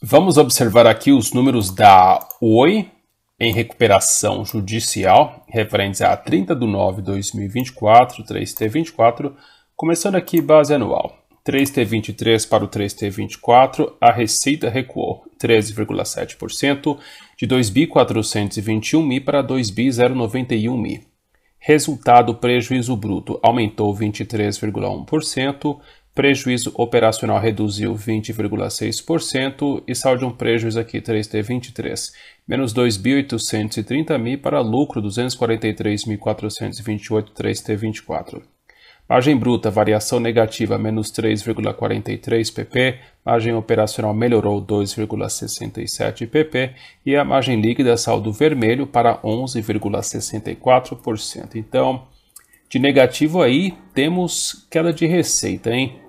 Vamos observar aqui os números da OI em recuperação judicial, referentes a 30 de nove de 2024, 3T24, começando aqui base anual. 3T23 para o 3T24, a receita recuou 13,7%, de 2.421 mi para 2.091 mi. Resultado prejuízo bruto aumentou 23,1%, Prejuízo operacional reduziu 20,6% e saldo de um prejuízo aqui 3T23, menos 2.830 mil para lucro 243.428 3T24. Margem bruta, variação negativa, menos 3,43 pp, margem operacional melhorou 2,67 pp e a margem líquida saldo vermelho para 11,64%. Então, de negativo aí, temos queda de receita, hein?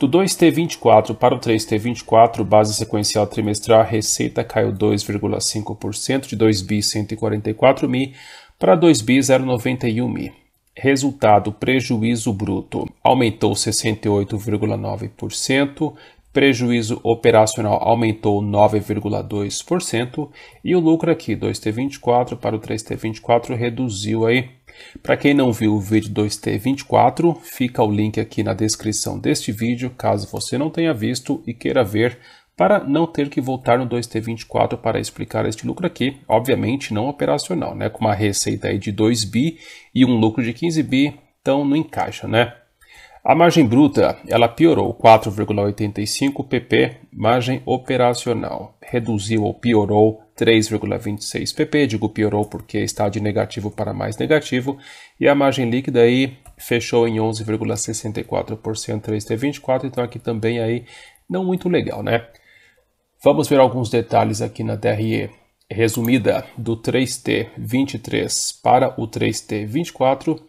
Do 2T24 para o 3T24, base sequencial trimestral, a receita caiu 2,5% de 2 bi 144 mi para 2 bi 091 mi. Resultado prejuízo bruto aumentou 68,9%, prejuízo operacional aumentou 9,2% e o lucro aqui 2T24 para o 3T24 reduziu aí para quem não viu o vídeo 2T24, fica o link aqui na descrição deste vídeo, caso você não tenha visto e queira ver, para não ter que voltar no 2T24 para explicar este lucro aqui, obviamente não operacional, né? Com uma receita aí de 2 bi e um lucro de 15 bi, então não encaixa, né? A margem bruta, ela piorou 4,85 pp, margem operacional, reduziu ou piorou 3,26 pp. Digo piorou porque está de negativo para mais negativo. E a margem líquida aí fechou em 11,64% 3T24, então aqui também aí não muito legal, né? Vamos ver alguns detalhes aqui na DRE resumida do 3T23 para o 3T24.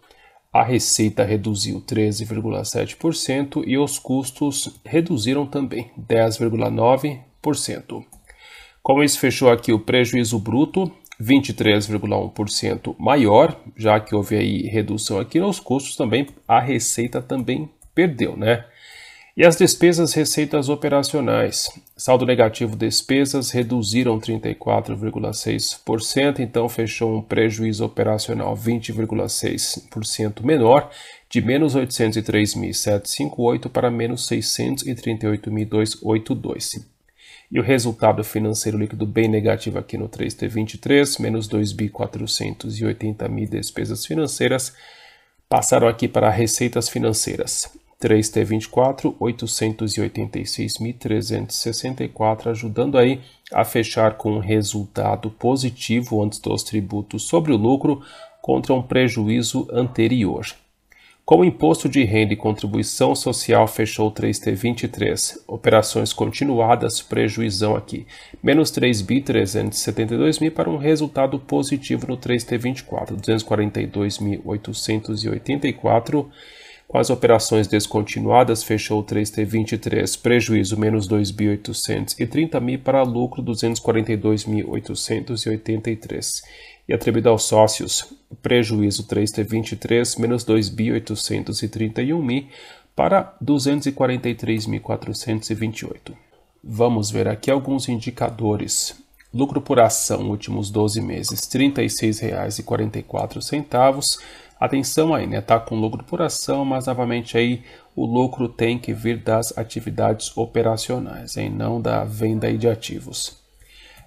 A receita reduziu 13,7% e os custos reduziram também 10,9%. Como isso fechou aqui o prejuízo bruto, 23,1% maior, já que houve aí redução aqui nos custos também, a receita também perdeu, né? E as despesas receitas operacionais. Saldo negativo despesas reduziram 34,6%, então fechou um prejuízo operacional 20,6% menor, de menos 803.758 para menos 638.282. E o resultado financeiro líquido bem negativo aqui no 3T23, menos mil despesas financeiras, passaram aqui para receitas financeiras. 3T24, 886.364, ajudando aí a fechar com um resultado positivo antes dos tributos sobre o lucro contra um prejuízo anterior. Com o imposto de renda e contribuição social fechou 3T23, operações continuadas, prejuizão aqui, menos 3.372.000 para um resultado positivo no 3T24, 242.884 com as operações descontinuadas, fechou 3T23, prejuízo menos 2.830.000 para lucro 242.883. E atribuído aos sócios, prejuízo 3T23, menos 2.831.000 para 243.428. Vamos ver aqui alguns indicadores. Lucro por ação, últimos 12 meses, R$ 36,44 Atenção aí, né? Tá com lucro por ação, mas novamente aí o lucro tem que vir das atividades operacionais, hein? não da venda aí de ativos.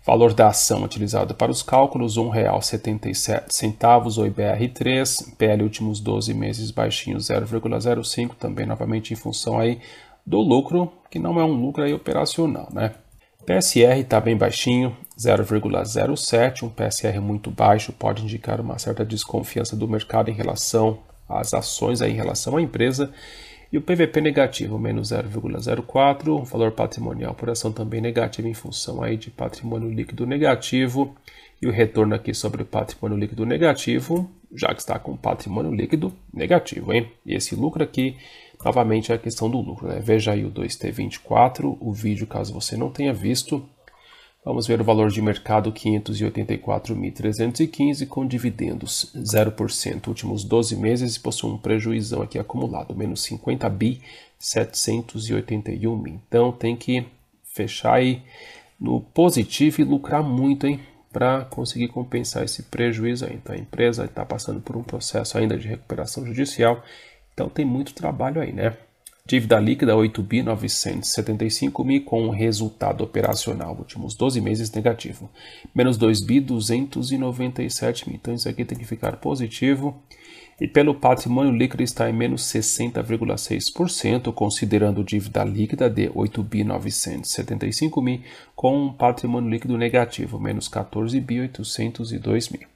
Valor da ação utilizado para os cálculos: R$ 1,77 ou IBR3, PL últimos 12 meses baixinho 0,05, também novamente em função aí do lucro, que não é um lucro aí operacional, né? PSR está bem baixinho, 0,07, um PSR muito baixo, pode indicar uma certa desconfiança do mercado em relação às ações, em relação à empresa. E o PVP negativo, menos 0,04, um valor patrimonial por ação também negativo em função aí de patrimônio líquido negativo. E o retorno aqui sobre o patrimônio líquido negativo, já que está com patrimônio líquido negativo, hein? E esse lucro aqui, novamente, é a questão do lucro, né? Veja aí o 2T24, o vídeo, caso você não tenha visto, Vamos ver o valor de mercado 584.315 com dividendos 0%, últimos 12 meses e possui um prejuízo aqui acumulado, menos 50 bi 781 Então tem que fechar aí no positivo e lucrar muito, hein? Para conseguir compensar esse prejuízo aí. Então a empresa está passando por um processo ainda de recuperação judicial, então tem muito trabalho aí, né? Dívida líquida 8.975 mil com resultado operacional últimos 12 meses negativo, menos 2.297 mil. Então isso aqui tem que ficar positivo. E pelo patrimônio líquido está em menos 60,6%, considerando dívida líquida de 8.975 mil com patrimônio líquido negativo, menos 14.802 mil.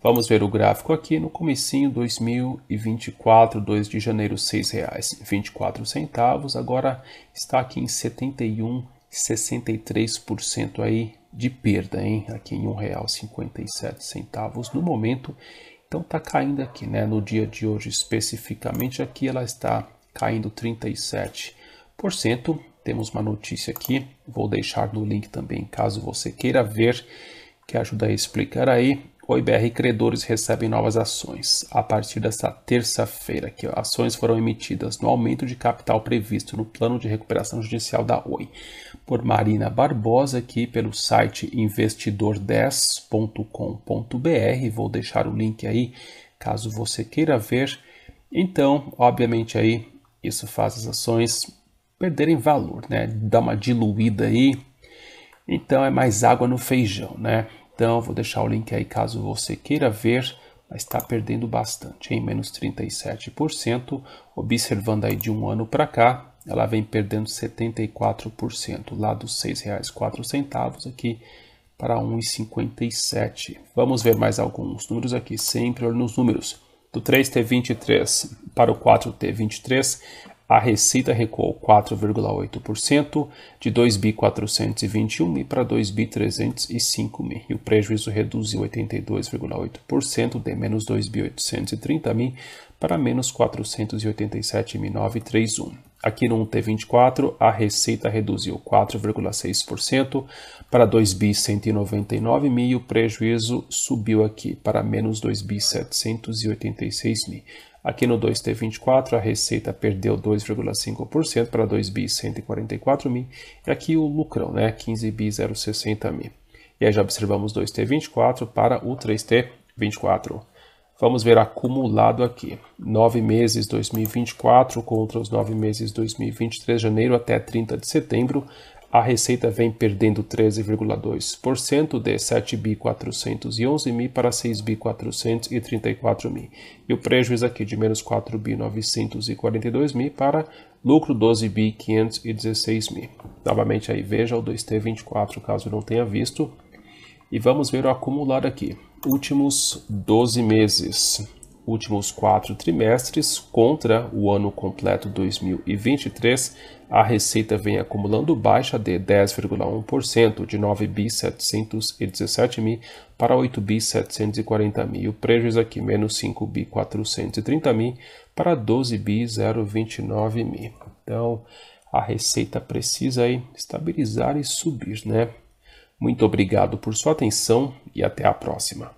Vamos ver o gráfico aqui no comecinho 2024, 2 de janeiro, R$ 6,24. Agora está aqui em 71,63% aí de perda, hein? Aqui em R$ 1,57 no momento. Então está caindo aqui, né? No dia de hoje especificamente aqui ela está caindo 37%. Temos uma notícia aqui, vou deixar no link também caso você queira ver, que ajuda a explicar aí o IBR credores recebem novas ações a partir desta terça-feira, que ações foram emitidas no aumento de capital previsto no plano de recuperação judicial da Oi, por Marina Barbosa, que pelo site investidor10.com.br, vou deixar o link aí caso você queira ver. Então, obviamente aí isso faz as ações perderem valor, né? Dá uma diluída aí. Então é mais água no feijão, né? Então, vou deixar o link aí caso você queira ver, mas está perdendo bastante, em menos 37%. Observando aí de um ano para cá, ela vem perdendo 74%, lá dos R$ 6,04 aqui para 1,57. Vamos ver mais alguns números aqui, sempre olho nos números. Do 3T23 para o 4T23, a receita recuou 4,8% de 2.421 mil para 2.305 mil e o prejuízo reduziu 82,8% de menos 2.830 mil para menos 487.931. Aqui no 1T24, a receita reduziu 4,6% para 2.199 mil e o prejuízo subiu aqui para menos 2.786 mil. Aqui no 2T24, a receita perdeu 2,5% para 2 bi 144 mil. E aqui o lucrão, né? 15 bi 060 mil. E aí já observamos 2T24 para o 3T24. Vamos ver acumulado aqui. Nove meses 2024 contra os nove meses 2023, janeiro até 30 de setembro a receita vem perdendo 13,2% de 7 bi 411 mil para 6 bi 434 mil e o prejuízo aqui de menos 4 942 mil para lucro 12 bi 516 mil. Novamente aí veja o 2T24 caso não tenha visto e vamos ver o acumulado aqui. Últimos 12 meses últimos quatro trimestres contra o ano completo 2023, a receita vem acumulando baixa de 10,1%, de 9.717 mil para 8.740 mil, o prejuízo aqui menos 5.430 mil para 12.029 mil. Então, a receita precisa aí estabilizar e subir, né? Muito obrigado por sua atenção e até a próxima.